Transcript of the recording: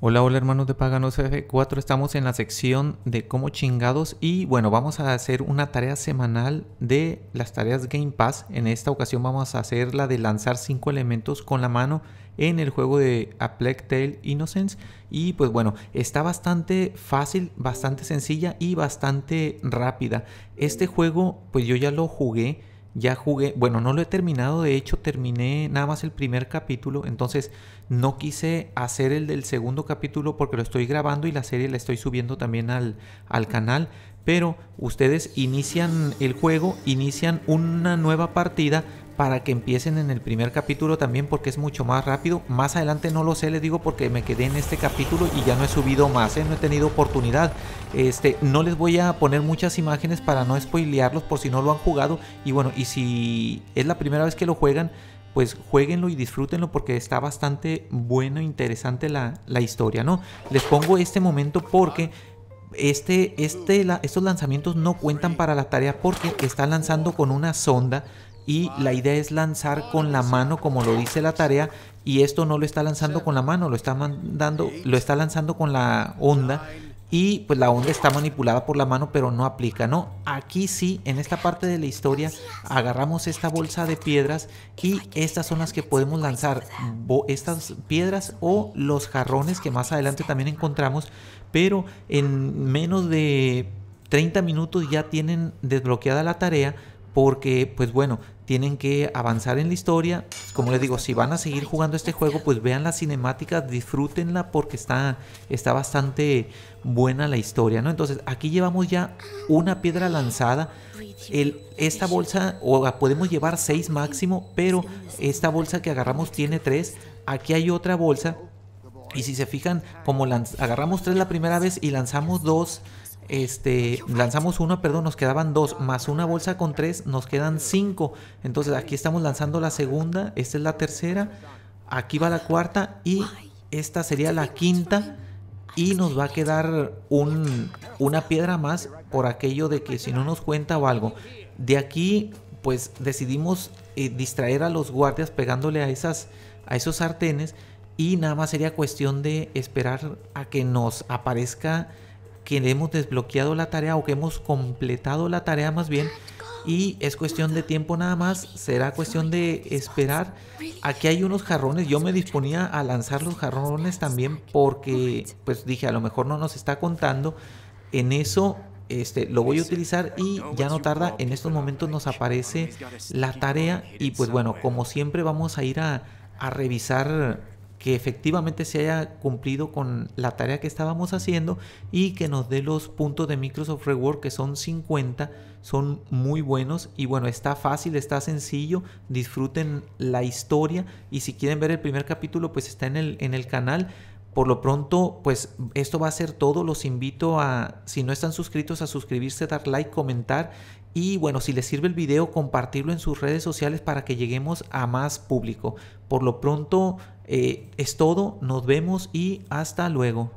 Hola, hola hermanos de Paganos F4, estamos en la sección de cómo chingados y bueno, vamos a hacer una tarea semanal de las tareas Game Pass. En esta ocasión vamos a hacer la de lanzar 5 elementos con la mano en el juego de A Plague Tale Innocence y pues bueno, está bastante fácil, bastante sencilla y bastante rápida. Este juego pues yo ya lo jugué ya jugué, bueno, no lo he terminado, de hecho terminé nada más el primer capítulo, entonces no quise hacer el del segundo capítulo porque lo estoy grabando y la serie la estoy subiendo también al, al canal, pero ustedes inician el juego, inician una nueva partida, para que empiecen en el primer capítulo también porque es mucho más rápido. Más adelante no lo sé, les digo porque me quedé en este capítulo y ya no he subido más, ¿eh? no he tenido oportunidad. Este, no les voy a poner muchas imágenes para no spoilearlos por si no lo han jugado. Y bueno, y si es la primera vez que lo juegan, pues jueguenlo y disfrútenlo porque está bastante bueno, e interesante la, historia, ¿no? Les pongo este momento porque este, este, estos lanzamientos no cuentan para la tarea porque están lanzando con una sonda y la idea es lanzar con la mano como lo dice la tarea y esto no lo está lanzando con la mano, lo está mandando, lo está lanzando con la onda y pues la onda está manipulada por la mano pero no aplica, ¿no? Aquí sí, en esta parte de la historia, agarramos esta bolsa de piedras y estas son las que podemos lanzar, estas piedras o los jarrones que más adelante también encontramos, pero en menos de 30 minutos ya tienen desbloqueada la tarea porque pues bueno, tienen que avanzar en la historia. Como les digo, si van a seguir jugando este juego, pues vean las cinemáticas, disfrútenla porque está, está bastante buena la historia, ¿no? Entonces aquí llevamos ya una piedra lanzada. esta bolsa, o podemos llevar seis máximo, pero esta bolsa que agarramos tiene tres. Aquí hay otra bolsa y si se fijan, como agarramos tres la primera vez y lanzamos dos este, lanzamos una, perdón, nos quedaban dos, más una bolsa con tres, nos quedan cinco. Entonces aquí estamos lanzando la segunda, esta es la tercera, aquí va la cuarta y esta sería la quinta. Y nos va a quedar un, una piedra más por aquello de que si no nos cuenta o algo. De aquí, pues decidimos eh, distraer a los guardias pegándole a, esas, a esos sartenes. Y nada más sería cuestión de esperar a que nos aparezca que hemos desbloqueado la tarea o que hemos completado la tarea más bien y es cuestión de tiempo nada más, será cuestión de esperar. Aquí hay unos jarrones, yo me disponía a lanzar los jarrones también porque pues dije, a lo mejor no nos está contando. En eso este, lo voy a utilizar y ya no tarda, en estos momentos nos aparece la tarea y pues bueno, como siempre vamos a ir a, a revisar que efectivamente se haya cumplido con la tarea que estábamos haciendo y que nos dé los puntos de Microsoft Reward que son 50, son muy buenos y bueno, está fácil, está sencillo, disfruten la historia y si quieren ver el primer capítulo pues está en el, en el canal. Por lo pronto, pues esto va a ser todo. Los invito a, si no están suscritos, a suscribirse, dar like, comentar y bueno, si les sirve el video, compartirlo en sus redes sociales para que lleguemos a más público. Por lo pronto, eh, es todo. Nos vemos y hasta luego.